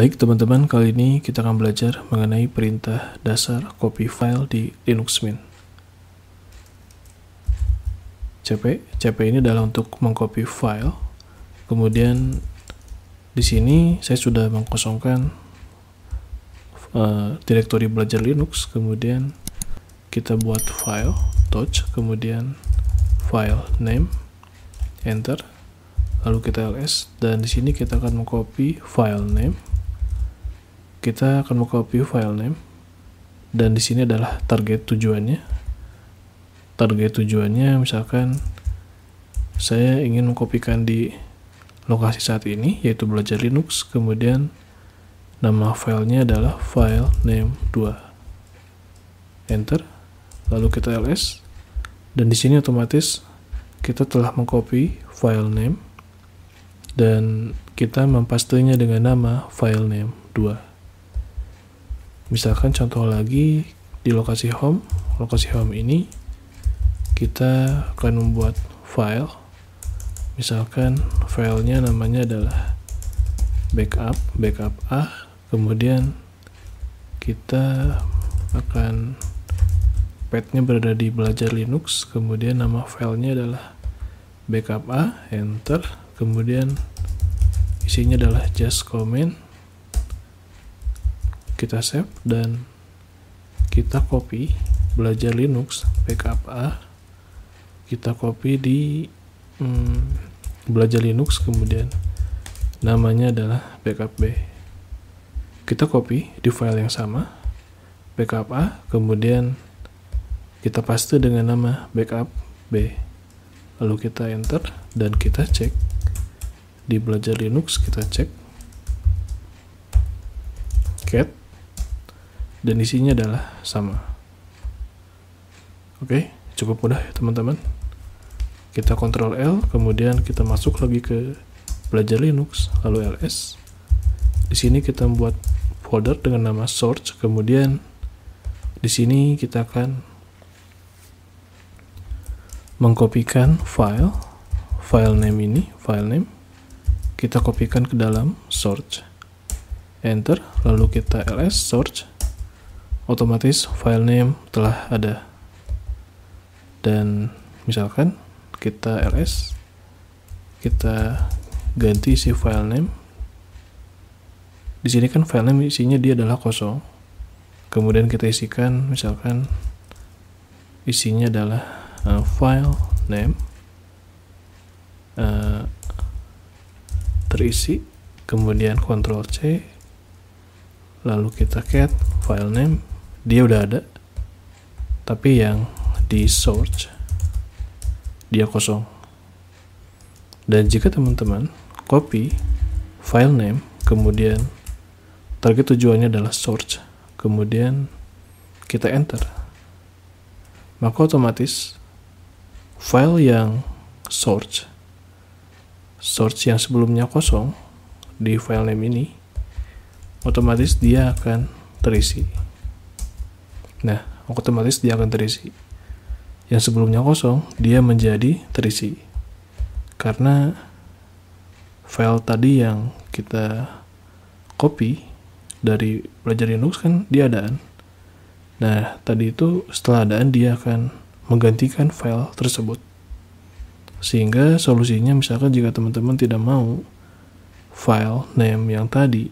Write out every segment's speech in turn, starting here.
Baik teman-teman, kali ini kita akan belajar mengenai perintah dasar copy file di Linux Mint. CP, CP ini adalah untuk mengcopy file. Kemudian di sini saya sudah mengkosongkan uh, direktori belajar Linux, kemudian kita buat file touch, kemudian file name, enter, lalu kita ls dan di sini kita akan mengcopy file name kita akan mengcopy file name dan di sini adalah target tujuannya target tujuannya misalkan saya ingin mengkopikan di lokasi saat ini yaitu belajar Linux kemudian nama filenya adalah file name 2 enter lalu kita ls dan di sini otomatis kita telah mengcopy file name dan kita mempastinya dengan nama file name 2 misalkan contoh lagi di lokasi home lokasi home ini kita akan membuat file misalkan filenya namanya adalah backup backup A kemudian kita akan petnya berada di belajar Linux kemudian nama filenya adalah backup A enter kemudian isinya adalah just comment kita save dan kita copy belajar Linux backup A kita copy di hmm, belajar Linux kemudian namanya adalah backup B kita copy di file yang sama backup A kemudian kita paste dengan nama backup B lalu kita enter dan kita cek di belajar Linux kita cek cat dan isinya adalah sama. Oke, cukup mudah ya teman-teman. Kita kontrol L, kemudian kita masuk lagi ke belajar Linux, lalu ls. Di sini kita membuat folder dengan nama source, kemudian di sini kita akan mengkopikan file file name ini, file name. Kita kopikan ke dalam source. Enter, lalu kita ls source otomatis file name telah ada dan misalkan kita ls kita ganti si file name di sini kan file name isinya dia adalah kosong kemudian kita isikan misalkan isinya adalah uh, file name uh, terisi kemudian ctrl c lalu kita cat file name dia udah ada tapi yang di search dia kosong dan jika teman-teman copy file name kemudian target tujuannya adalah search kemudian kita enter maka otomatis file yang search search yang sebelumnya kosong di file name ini otomatis dia akan terisi Nah, otomatis dia akan terisi. Yang sebelumnya kosong, dia menjadi terisi. Karena file tadi yang kita copy dari belajar Linux kan dia adaan. Nah, tadi itu setelah adaan dia akan menggantikan file tersebut. Sehingga solusinya misalkan jika teman-teman tidak mau file name yang tadi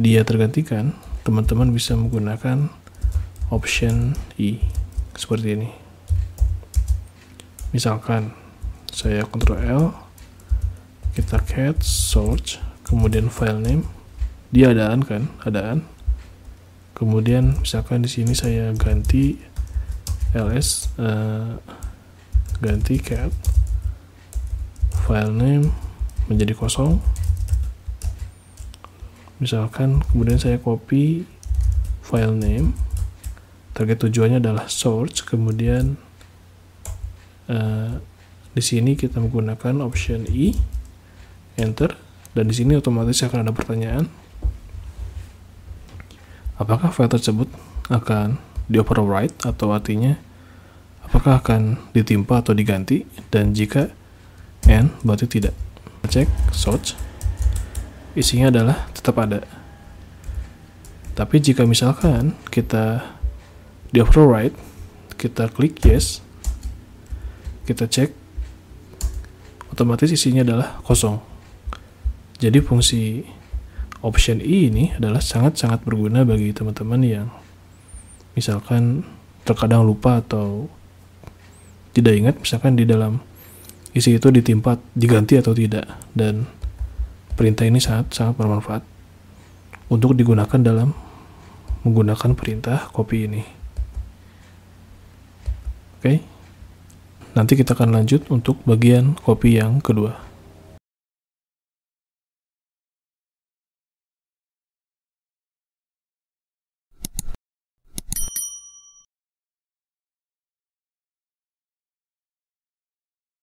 dia tergantikan, teman-teman bisa menggunakan option I seperti ini misalkan saya Ctrl L kita cat search kemudian file name dia adaan kan adaan kemudian misalkan di sini saya ganti ls uh, ganti cat file name menjadi kosong misalkan kemudian saya copy file name target tujuannya adalah source kemudian uh, di sini kita menggunakan option i e, enter dan di sini otomatis akan ada pertanyaan apakah file tersebut akan di overwrite atau artinya apakah akan ditimpa atau diganti dan jika n berarti tidak cek search isinya adalah tetap ada tapi jika misalkan kita di override kita klik yes kita cek otomatis isinya adalah kosong jadi fungsi option i ini adalah sangat-sangat berguna bagi teman-teman yang misalkan terkadang lupa atau tidak ingat misalkan di dalam isi itu ditimpa diganti atau tidak dan perintah ini sangat sangat bermanfaat untuk digunakan dalam menggunakan perintah copy ini. Oke, Nanti kita akan lanjut untuk bagian kopi yang kedua.